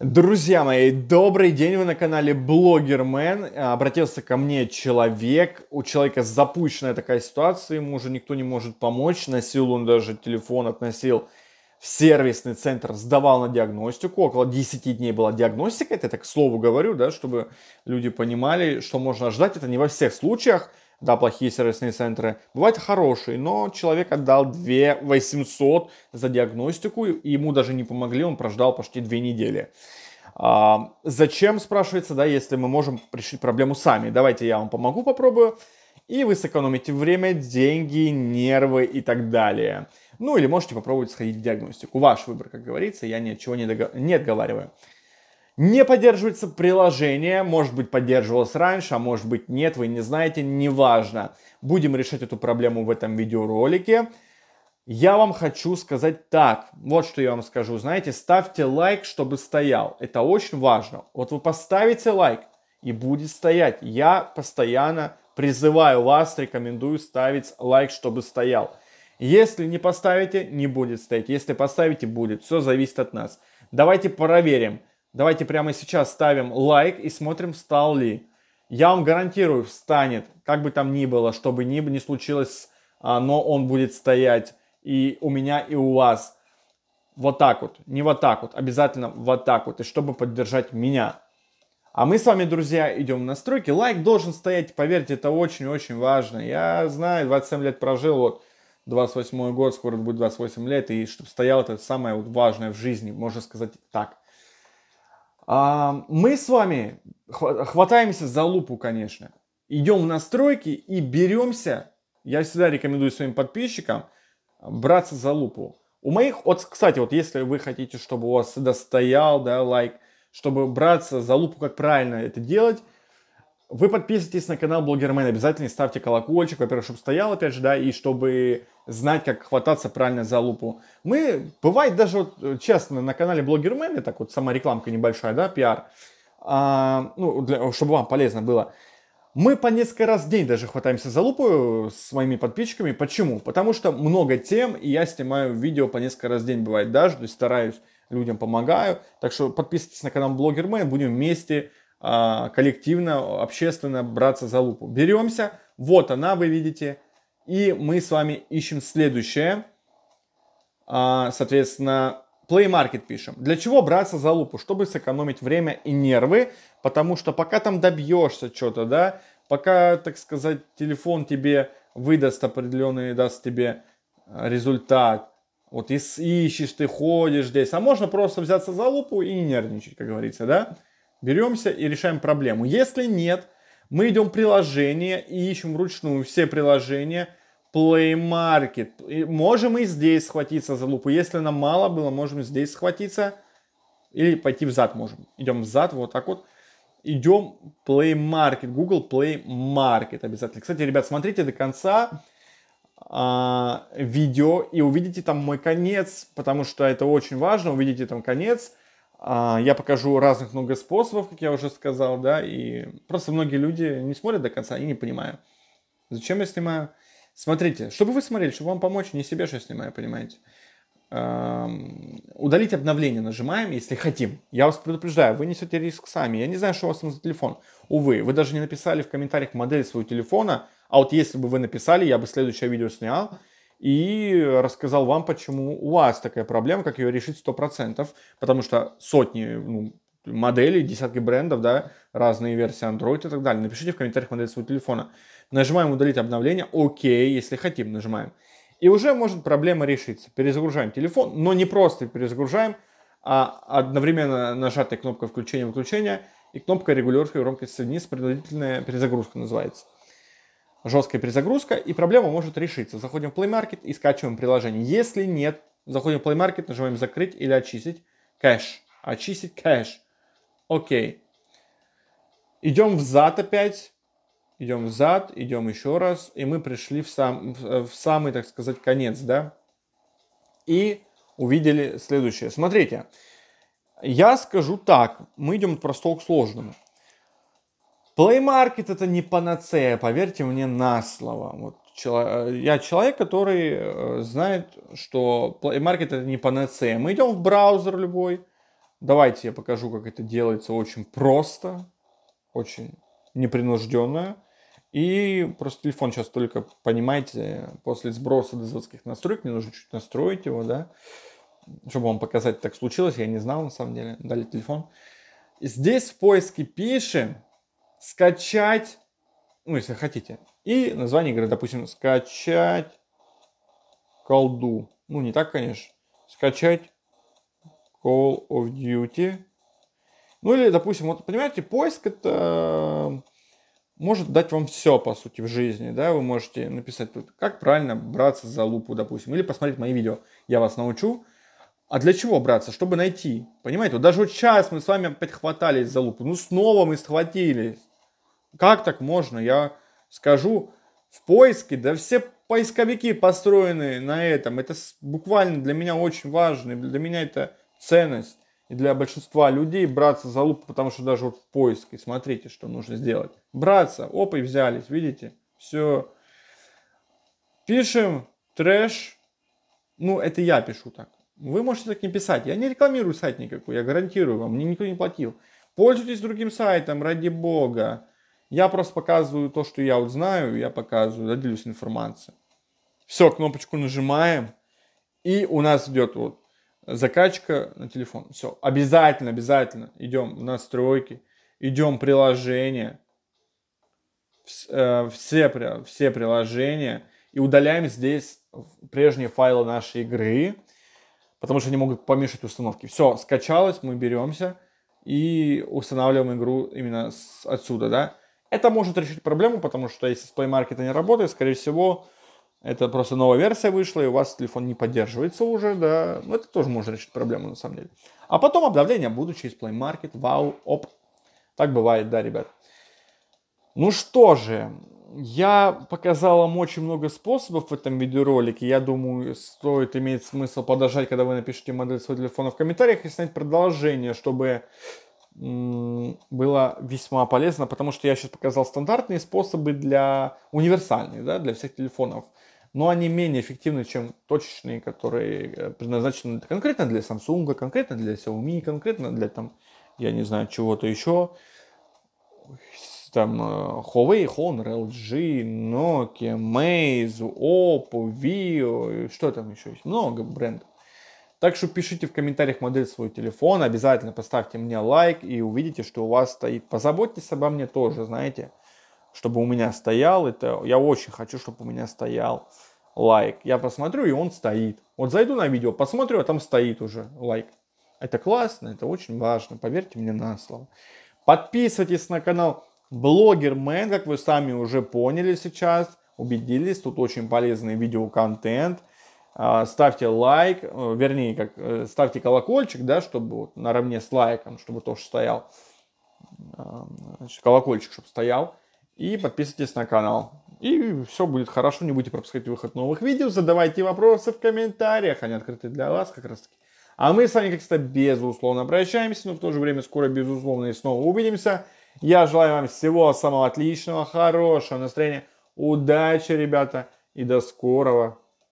Друзья мои, добрый день, вы на канале Блогермен. А, обратился ко мне человек, у человека запущенная такая ситуация, ему уже никто не может помочь. Носил он даже телефон, относил в сервисный центр, сдавал на диагностику. Около 10 дней была диагностика, это я так к слову говорю, да, чтобы люди понимали, что можно ждать. Это не во всех случаях, да, плохие сервисные центры, бывают хорошие, но человек отдал 2 800 за диагностику, и ему даже не помогли, он прождал почти 2 недели. А, зачем, спрашивается, да, если мы можем решить проблему сами? Давайте я вам помогу, попробую. И вы сэкономите время, деньги, нервы и так далее. Ну или можете попробовать сходить в диагностику. Ваш выбор, как говорится, я ничего не, догов... не отговариваю. Не поддерживается приложение, может быть поддерживалось раньше, а может быть нет, вы не знаете, неважно. Будем решать эту проблему в этом видеоролике. Я вам хочу сказать так, вот что я вам скажу, знаете, ставьте лайк, чтобы стоял, это очень важно. Вот вы поставите лайк и будет стоять. Я постоянно призываю вас, рекомендую ставить лайк, чтобы стоял. Если не поставите, не будет стоять. Если поставите, будет. Все зависит от нас. Давайте проверим, Давайте прямо сейчас ставим лайк и смотрим, встал ли. Я вам гарантирую, встанет, как бы там ни было, что бы ни, ни случилось, а, но он будет стоять и у меня, и у вас. Вот так вот, не вот так вот, обязательно вот так вот, и чтобы поддержать меня. А мы с вами, друзья, идем в настройки. Лайк должен стоять, поверьте, это очень-очень важно. Я знаю, 27 лет прожил, вот 28 год, скоро будет 28 лет, и чтобы стоял, это самое вот важное в жизни, можно сказать так. А, мы с вами хватаемся за лупу, конечно. Идем в настройки и беремся, я всегда рекомендую своим подписчикам, а, браться за лупу. У моих, вот, кстати, вот если вы хотите, чтобы у вас всегда стоял, да, лайк, чтобы браться за лупу, как правильно это делать, вы подписывайтесь на канал Блогермен, обязательно ставьте колокольчик, во-первых, чтобы стоял, опять же, да, и чтобы знать, как хвататься правильно за лупу. Мы, бывает даже, вот, э, честно, на канале Блогермен, это так вот сама рекламка небольшая, да, пиар, а, ну, для, чтобы вам полезно было, мы по несколько раз в день даже хватаемся за лупу э, с моими подписчиками. Почему? Потому что много тем, и я снимаю видео по несколько раз в день, бывает даже, то есть стараюсь, людям помогаю. Так что подписывайтесь на канал Блогермен, будем вместе а, коллективно, общественно браться за лупу. Беремся, вот она, вы видите, и мы с вами ищем следующее. А, соответственно, Play Market пишем. Для чего браться за лупу? Чтобы сэкономить время и нервы, потому что пока там добьешься что-то, да, пока, так сказать, телефон тебе выдаст определенный, даст тебе а, результат, вот и ищешь ты, ходишь здесь, а можно просто взяться за лупу и не нервничать, как говорится, да? беремся и решаем проблему. Если нет, мы идем в приложение и ищем вручную все приложения Play Market. И можем и здесь схватиться за лупу. Если нам мало было, можем здесь схватиться. Или пойти взад можем. Идем взад, вот так вот. Идем Play Market, Google Play Market обязательно. Кстати, ребят, смотрите до конца а, видео и увидите там мой конец, потому что это очень важно. Увидите там конец а, я покажу разных много способов, как я уже сказал, да, и просто многие люди не смотрят до конца они не понимают, зачем я снимаю. Смотрите, чтобы вы смотрели, чтобы вам помочь, не себе, что я снимаю, понимаете. Удалить обновление нажимаем, если хотим. Я вас предупреждаю, вы несете риск сами. Я не знаю, что у вас там за телефон. Увы, вы даже не написали в комментариях модель своего телефона, а вот если бы вы написали, я бы следующее видео снял – и рассказал вам, почему у вас такая проблема, как ее решить 100%, потому что сотни, ну, моделей, десятки брендов, да, разные версии Android и так далее. Напишите в комментариях модель своего телефона. Нажимаем удалить обновление, окей, если хотим, нажимаем. И уже может проблема решиться. Перезагружаем телефон, но не просто перезагружаем, а одновременно нажатой кнопкой включения-выключения и кнопкой регулировки громкости вниз, принудительная перезагрузка называется жесткая перезагрузка, и проблема может решиться. Заходим в Play Market и скачиваем приложение. Если нет, заходим в Play Market, нажимаем «Закрыть» или «Очистить кэш». Очистить кэш. Окей. Идем взад опять. Идем взад, идем еще раз. И мы пришли в, сам, э, в самый, так сказать, конец, да? И увидели следующее. Смотрите, я скажу так. Мы идем от простого к сложному. Плеймаркет это не панацея, поверьте мне на слово. Вот я человек, который э, знает, что Плеймаркет это не панацея. Мы идем в браузер любой. Давайте я покажу, как это делается очень просто, очень непринужденно. И просто телефон сейчас только, понимаете, после сброса до заводских настроек, мне нужно чуть настроить его, да, чтобы вам показать, так случилось, я не знал на самом деле, дали телефон. Здесь в поиске пишем, скачать, ну, если хотите, и название игры, допустим, скачать колду. Ну, не так, конечно. Скачать Call of Duty. Ну, или, допустим, вот, понимаете, поиск это э, может дать вам все, по сути, в жизни, да, вы можете написать, как правильно браться за лупу, допустим, или посмотреть мои видео, я вас научу. А для чего браться? Чтобы найти, понимаете? Вот даже вот сейчас мы с вами подхватались за лупу, ну снова мы схватились. Как так можно? Я скажу, в поиске, да все поисковики построены на этом. Это буквально для меня очень важно, для меня это ценность. И для большинства людей браться за лупу, потому что даже вот в поиске, смотрите, что нужно сделать. Браться, оп, и взялись, видите? Все. Пишем трэш. Ну, это я пишу так. Вы можете так не писать. Я не рекламирую сайт никакой, я гарантирую вам, мне никто не платил. Пользуйтесь другим сайтом, ради бога. Я просто показываю то, что я вот знаю, я показываю, да, делюсь информацией. Все, кнопочку нажимаем, и у нас идет вот закачка на телефон. Все, обязательно, обязательно идем в настройки, идем в приложения, э, все, все приложения, и удаляем здесь прежние файлы нашей игры, потому что они могут помешать установке. Все, скачалось, мы беремся и устанавливаем игру именно с, отсюда, да. Это может решить проблему, потому что если с Play Market не работает, скорее всего, это просто новая версия вышла, и у вас телефон не поддерживается уже, да. Но ну, это тоже может решить проблему, на самом деле. А потом обновление будут через Play Market, вау, оп. Так бывает, да, ребят. Ну что же, я показал вам очень много способов в этом видеоролике. Я думаю, стоит, иметь смысл подождать, когда вы напишите модель своего телефона в комментариях и снять продолжение, чтобы было весьма полезно, потому что я сейчас показал стандартные способы для универсальные, да, для всех телефонов, но они менее эффективны, чем точечные, которые э, предназначены конкретно для Samsung, конкретно для Xiaomi, конкретно для там, я не знаю, чего-то еще, там э, Huawei, Honor, LG, Nokia, Meizu, Oppo, Vivo, что там еще есть, много брендов. Так что пишите в комментариях модель своего телефона, обязательно поставьте мне лайк и увидите, что у вас стоит. Позаботьтесь обо мне тоже, знаете, чтобы у меня стоял. Это я очень хочу, чтобы у меня стоял лайк. Я посмотрю, и он стоит. Вот зайду на видео, посмотрю, а там стоит уже лайк. Это классно, это очень важно, поверьте мне на слово. Подписывайтесь на канал Блогермен, как вы сами уже поняли сейчас, убедились. Тут очень полезный видеоконтент. А, ставьте лайк, э, вернее, как, э, ставьте колокольчик, да, чтобы вот наравне с лайком, чтобы тоже стоял, а, значит, колокольчик, чтобы стоял, и подписывайтесь на канал. И все будет хорошо, не будете пропускать выход новых видео, задавайте вопросы в комментариях, они открыты для вас как раз таки. А мы с вами, как всегда, безусловно прощаемся, но в то же время скоро, безусловно, и снова увидимся. Я желаю вам всего самого отличного, хорошего настроения, удачи, ребята, и до скорого.